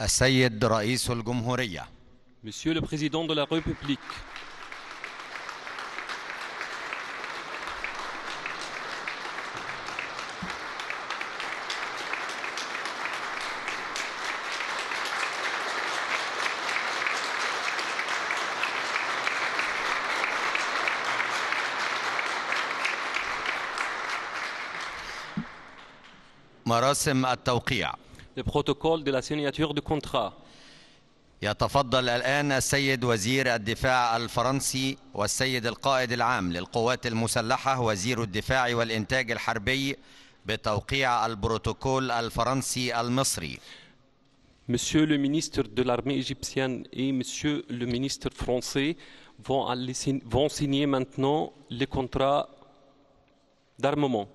السيد رئيس الجمهورية Monsieur le Président de la République مراسم التوقيع le protocole de la signature du contrat. يتفضل الآن السيد وزير الدفاع الفرنسي والسيد القائد العام للقوات المسلحة وزير الدفاع والإنتاج الحربي بتوقيع البروتوكول الفرنسي المصري. Monsieur le ministre de l'armée égyptienne et monsieur le ministre français vont, aller, vont signer maintenant les contrats d'armement.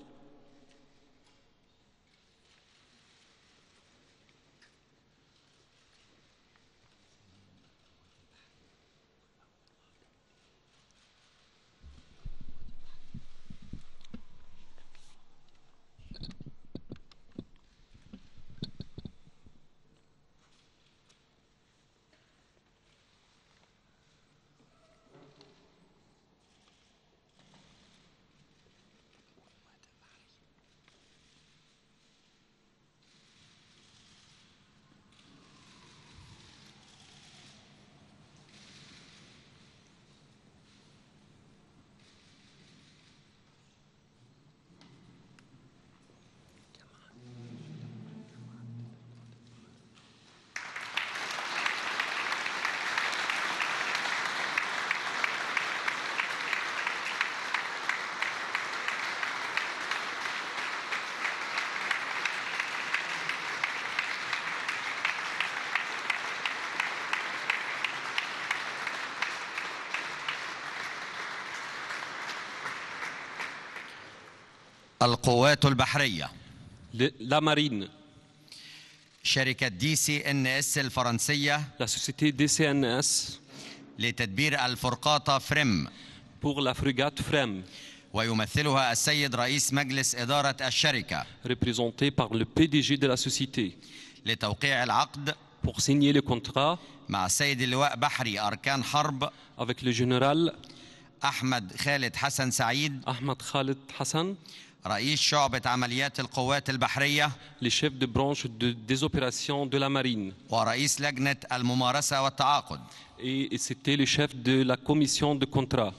القوات البحرية لا مارين شركة دي سي ان اس الفرنسية لا سوسيتي دي سي ان اس لتدبير الفرقاطة فريم بوغ لا فريغات فريم ويمثلها السيد رئيس مجلس إدارة الشركة ريبريزونتي لو بي دي جي دو لا سوسيتي لتوقيع العقد بوغ سيني le كونترا مع السيد اللواء بحري أركان حرب افيك لو جنرال أحمد خالد حسن سعيد أحمد خالد حسن رئيس شعبة عمليات القوات البحرية لشيف دي برونش دي زوبيراسيون دو لا مارين ورئيس لجنة الممارسة والتعاقد اي سيتي le chef de la commission de contrat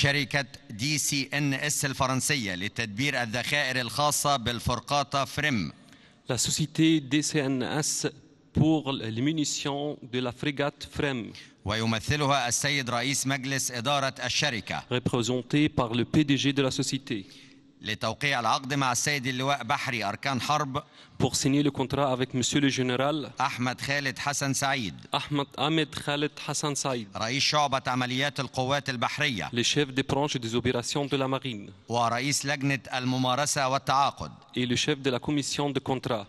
شركة دي سي ان اس الفرنسية لتدبير الذخائر الخاصة بالفرقاطة فريم. La société DCNS pour les munitions de la frégate Frem. ويمثلها السيد رئيس مجلس إدارة الشركة. Représenté par le PDG de la société. لتوقيع العقد مع السيد اللواء بحري أركان حرب pour signer le contrat avec monsieur le général أحمد خالد حسن سعيد أحمد أحمد خالد حسن سعيد رئيس شعبة عمليات القوات البحرية le chef de branche des opérations de la marine ورئيس لجنة الممارسة والتعاقد et le chef de la commission de contrat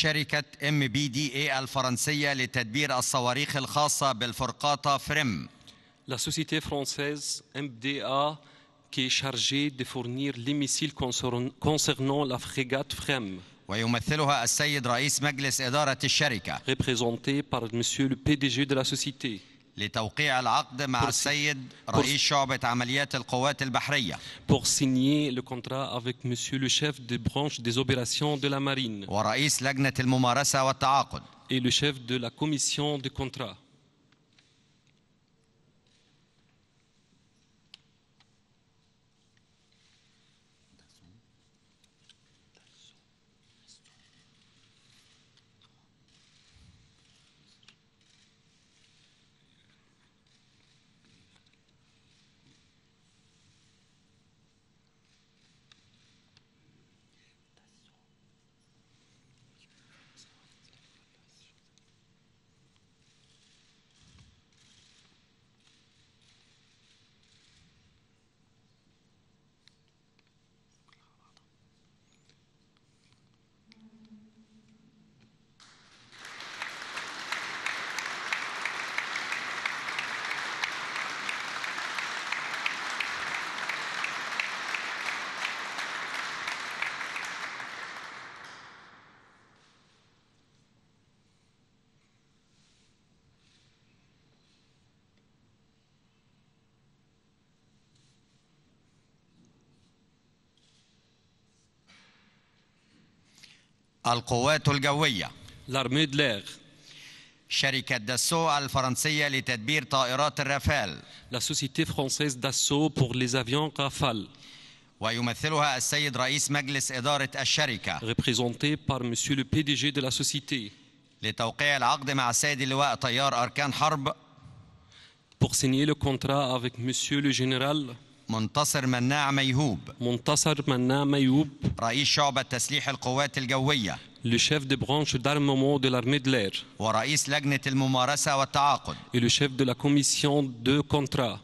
شركة ام بي دي اي الفرنسية لتدبير الصواريخ الخاصة بالفرقاطة فريم. La société française MDA qui est chargée de fournir les missiles concernant la frégate FREM. ويمثلها السيد رئيس مجلس إدارة الشركة. représenté par monsieur le PDG de la société. لتوقيع العقد مع السيد رئيس شعبة عمليات القوات البحرية pour signer le contrat avec monsieur le chef de branche des opérations de la marine ورئيس لجنة الممارسة والتعاقد et le chef de la commission de contrat القوات الجوية لارميد لير شركة داسو الفرنسية لتدبير طائرات الرافال لا سوسيتي فرونسيز داسو بور لي افيون رافال ويمثلها السيد رئيس مجلس إدارة الشركة ريبريزونتي بار مسيو لو بي دي جي دو لا لتوقيع العقد مع السيد اللواء طيار أركان حرب pour signer le contrat avec monsieur le général منتصر مناع ميهوب منتصر مناع ميهوب رئيس شعبة تسليح القوات الجوية le chef de branche d'armement de l'armée de l'air ورئيس لجنة الممارسة والتعاقد et le chef de la commission de contrat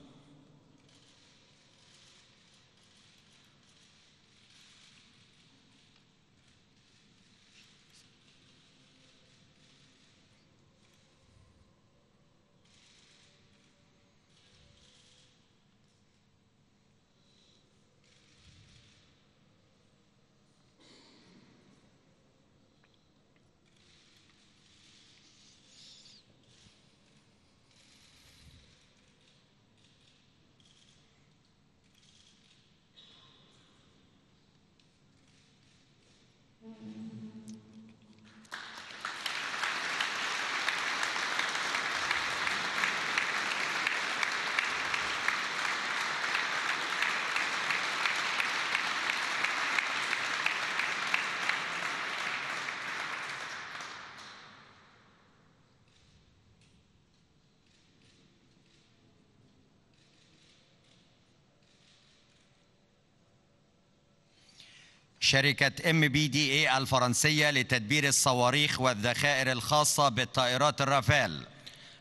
شركة ام بي دي اي الفرنسية لتدبير الصواريخ والذخائر الخاصة بالطائرات الرافال.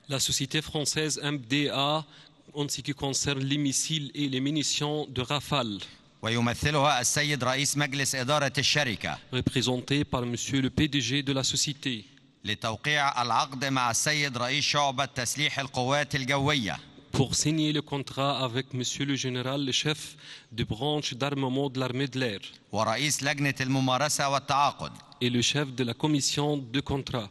لا La société ام دي en سي كي كونسيرن لي ميسيل اي لي مينيسيون دو رافال. ويمثلها السيد رئيس مجلس إدارة الشركة. ريبريزونتي بار مسيو لو بي دي جي دو لا سوسيتي. لتوقيع العقد مع السيد رئيس شعبة تسليح القوات الجوية. pour signer le contrat avec Monsieur le Général, le chef de branche d'armement de l'armée de l'air et le chef de la commission de contrat